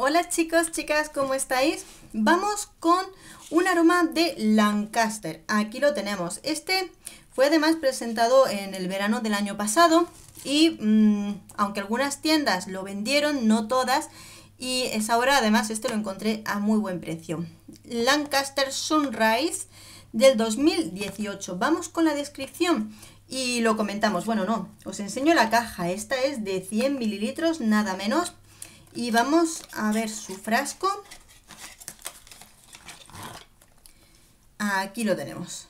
Hola chicos, chicas, ¿cómo estáis? Vamos con un aroma de Lancaster. Aquí lo tenemos. Este fue además presentado en el verano del año pasado y mm, aunque algunas tiendas lo vendieron, no todas, y es ahora además este lo encontré a muy buen precio. Lancaster Sunrise del 2018. Vamos con la descripción y lo comentamos. Bueno, no, os enseño la caja. Esta es de 100 mililitros, nada menos y vamos a ver su frasco. Aquí lo tenemos.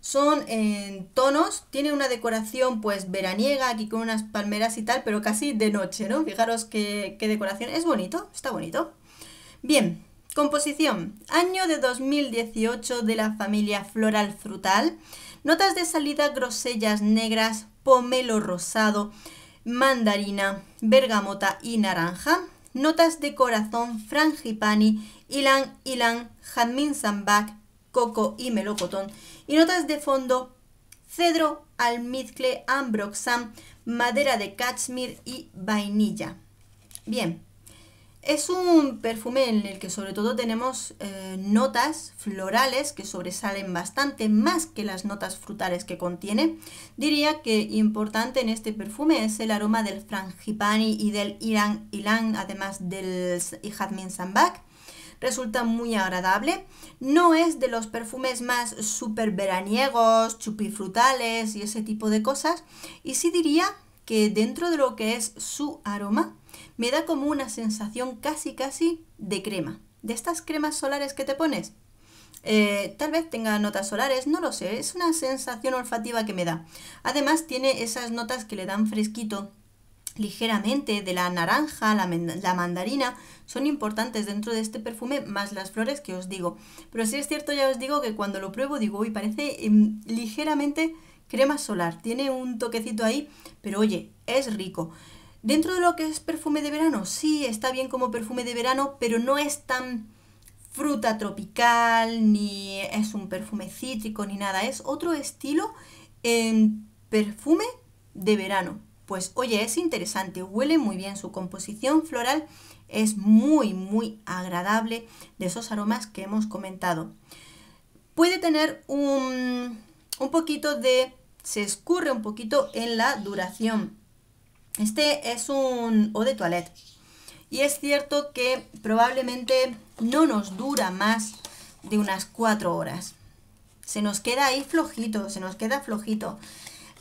Son en tonos, tiene una decoración pues veraniega aquí con unas palmeras y tal, pero casi de noche, ¿no? Fijaros qué, qué decoración. Es bonito, está bonito. Bien, composición. Año de 2018 de la familia floral frutal. Notas de salida grosellas negras, pomelo rosado, mandarina, bergamota y naranja. Notas de Corazón, Frangipani, Ilan Ilan, Jazmín sambac, Coco y Melocotón. Y notas de fondo, Cedro, Almizcle, Ambroxan, Madera de Cachemir y Vainilla. Bien. Es un perfume en el que sobre todo tenemos eh, notas florales que sobresalen bastante más que las notas frutales que contiene. Diría que importante en este perfume es el aroma del frangipani y del Irán ilan, además del jazmín sambac. Resulta muy agradable. No es de los perfumes más super veraniegos, chupifrutales y ese tipo de cosas. Y sí diría que dentro de lo que es su aroma, me da como una sensación casi casi de crema. De estas cremas solares que te pones. Eh, tal vez tenga notas solares, no lo sé, es una sensación olfativa que me da. Además tiene esas notas que le dan fresquito ligeramente de la naranja, la, mandarina, son importantes dentro de este perfume, más las flores que os digo. Pero si es cierto, ya os digo que cuando lo pruebo digo, uy, parece em, ligeramente crema solar, tiene un toquecito ahí, pero oye, es rico. Dentro de lo que es perfume de verano, sí, está bien como perfume de verano, pero no es tan fruta tropical, ni es un perfume cítrico, ni nada. Es otro estilo en perfume de verano. Pues oye, es interesante, huele muy bien, su composición floral es muy, muy agradable de esos aromas que hemos comentado. Puede tener un, un poquito de... se escurre un poquito en la duración, este es un o de toilette. Y es cierto que probablemente no nos dura más de unas 4 horas. Se nos queda ahí flojito, se nos queda flojito.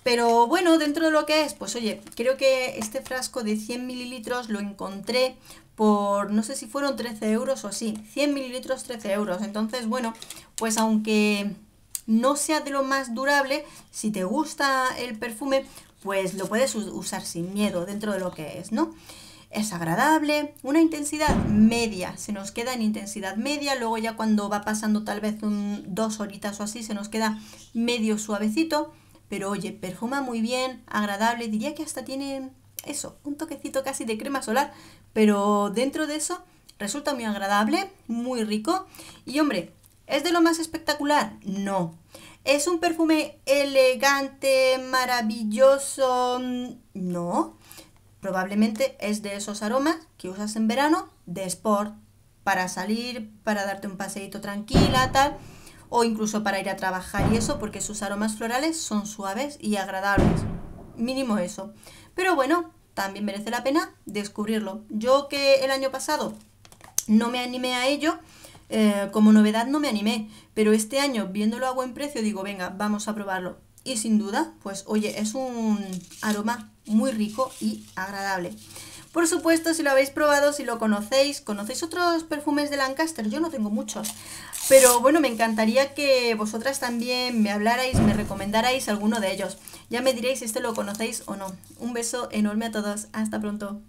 Pero bueno, dentro de lo que es, pues oye, creo que este frasco de 100 mililitros lo encontré por, no sé si fueron 13 euros o así, 100 mililitros 13 euros. Entonces, bueno, pues aunque no sea de lo más durable, si te gusta el perfume, pues lo puedes usar sin miedo dentro de lo que es, ¿no? Es agradable, una intensidad media, se nos queda en intensidad media, luego ya cuando va pasando tal vez un, dos horitas o así, se nos queda medio suavecito, pero oye, perfuma muy bien, agradable, diría que hasta tiene eso, un toquecito casi de crema solar, pero dentro de eso resulta muy agradable, muy rico y hombre, ¿Es de lo más espectacular? No. ¿Es un perfume elegante, maravilloso? No. Probablemente es de esos aromas que usas en verano de sport, para salir, para darte un paseíto tranquila, tal, o incluso para ir a trabajar y eso, porque sus aromas florales son suaves y agradables. Mínimo eso. Pero bueno, también merece la pena descubrirlo. Yo que el año pasado no me animé a ello, eh, como novedad no me animé, pero este año viéndolo a buen precio digo, venga, vamos a probarlo. Y sin duda, pues oye, es un aroma muy rico y agradable. Por supuesto, si lo habéis probado, si lo conocéis, conocéis otros perfumes de Lancaster, yo no tengo muchos. Pero bueno, me encantaría que vosotras también me hablarais, me recomendarais alguno de ellos. Ya me diréis si este lo conocéis o no. Un beso enorme a todos, hasta pronto.